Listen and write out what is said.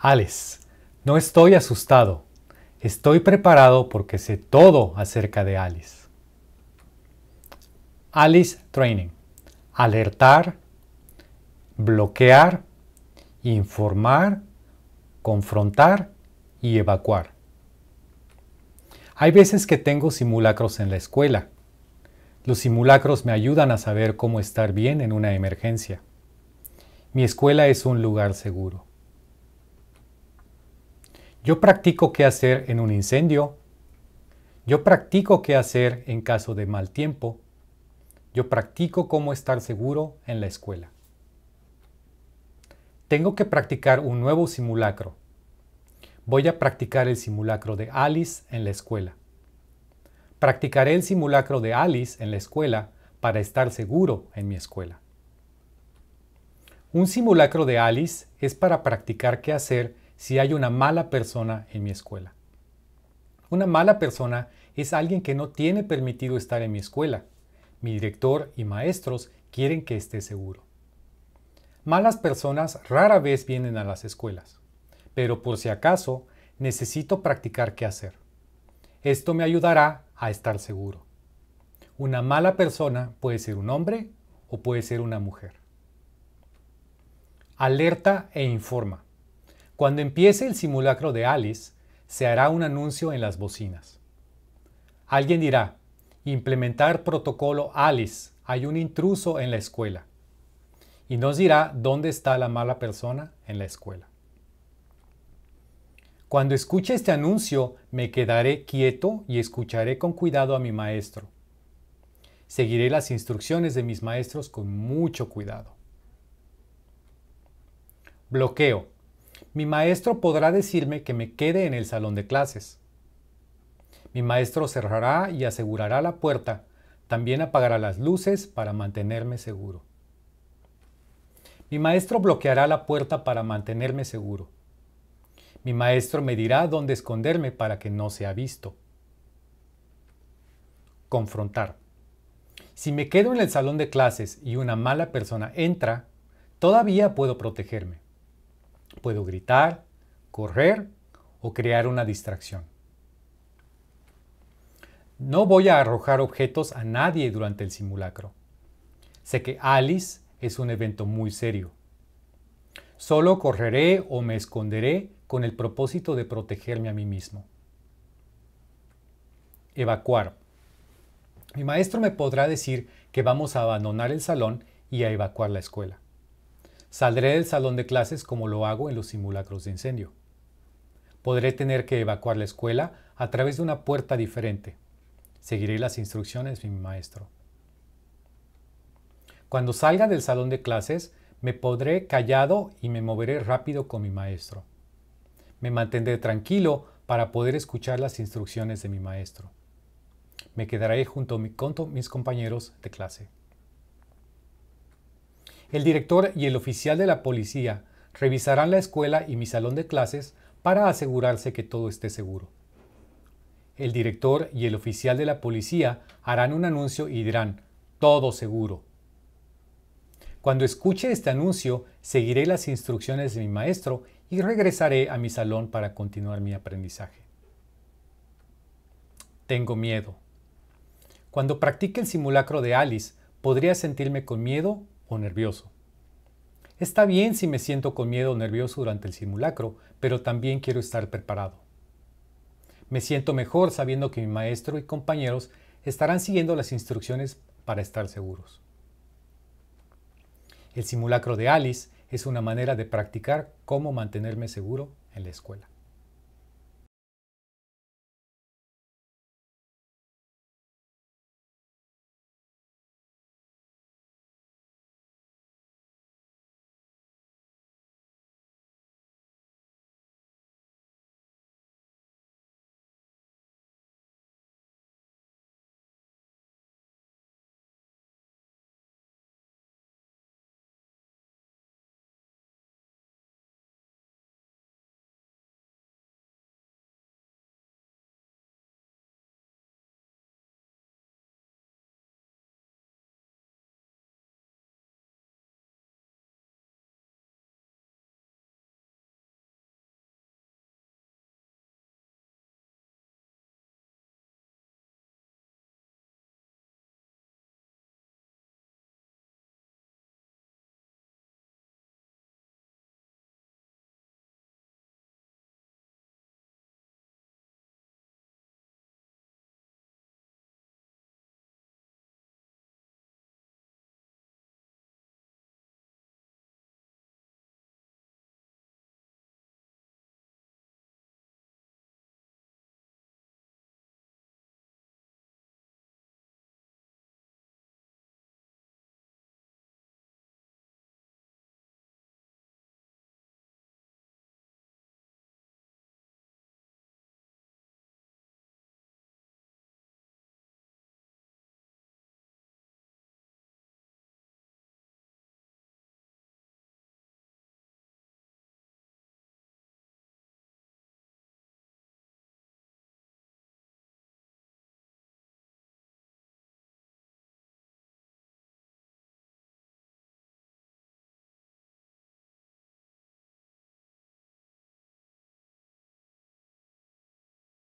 Alice. no estoy asustado. Estoy preparado porque sé todo acerca de Alice. Alice Training. Alertar, bloquear, informar, confrontar y evacuar. Hay veces que tengo simulacros en la escuela. Los simulacros me ayudan a saber cómo estar bien en una emergencia. Mi escuela es un lugar seguro. Yo practico qué hacer en un incendio. Yo practico qué hacer en caso de mal tiempo. Yo practico cómo estar seguro en la escuela. Tengo que practicar un nuevo simulacro. Voy a practicar el simulacro de Alice en la escuela. Practicaré el simulacro de Alice en la escuela para estar seguro en mi escuela. Un simulacro de Alice es para practicar qué hacer si hay una mala persona en mi escuela. Una mala persona es alguien que no tiene permitido estar en mi escuela. Mi director y maestros quieren que esté seguro. Malas personas rara vez vienen a las escuelas, pero por si acaso necesito practicar qué hacer. Esto me ayudará a estar seguro. Una mala persona puede ser un hombre o puede ser una mujer. Alerta e informa. Cuando empiece el simulacro de Alice, se hará un anuncio en las bocinas. Alguien dirá, implementar protocolo Alice, hay un intruso en la escuela. Y nos dirá dónde está la mala persona en la escuela. Cuando escuche este anuncio, me quedaré quieto y escucharé con cuidado a mi maestro. Seguiré las instrucciones de mis maestros con mucho cuidado. Bloqueo mi maestro podrá decirme que me quede en el salón de clases. Mi maestro cerrará y asegurará la puerta. También apagará las luces para mantenerme seguro. Mi maestro bloqueará la puerta para mantenerme seguro. Mi maestro me dirá dónde esconderme para que no sea visto. Confrontar. Si me quedo en el salón de clases y una mala persona entra, todavía puedo protegerme. Puedo gritar, correr o crear una distracción. No voy a arrojar objetos a nadie durante el simulacro. Sé que Alice es un evento muy serio. Solo correré o me esconderé con el propósito de protegerme a mí mismo. Evacuar. Mi maestro me podrá decir que vamos a abandonar el salón y a evacuar la escuela. Saldré del salón de clases como lo hago en los simulacros de incendio. Podré tener que evacuar la escuela a través de una puerta diferente. Seguiré las instrucciones de mi maestro. Cuando salga del salón de clases, me podré callado y me moveré rápido con mi maestro. Me mantendré tranquilo para poder escuchar las instrucciones de mi maestro. Me quedaré junto con mis compañeros de clase. El director y el oficial de la policía revisarán la escuela y mi salón de clases para asegurarse que todo esté seguro. El director y el oficial de la policía harán un anuncio y dirán, todo seguro. Cuando escuche este anuncio, seguiré las instrucciones de mi maestro y regresaré a mi salón para continuar mi aprendizaje. Tengo miedo. Cuando practique el simulacro de Alice, podría sentirme con miedo o nervioso. Está bien si me siento con miedo o nervioso durante el simulacro, pero también quiero estar preparado. Me siento mejor sabiendo que mi maestro y compañeros estarán siguiendo las instrucciones para estar seguros. El simulacro de Alice es una manera de practicar cómo mantenerme seguro en la escuela.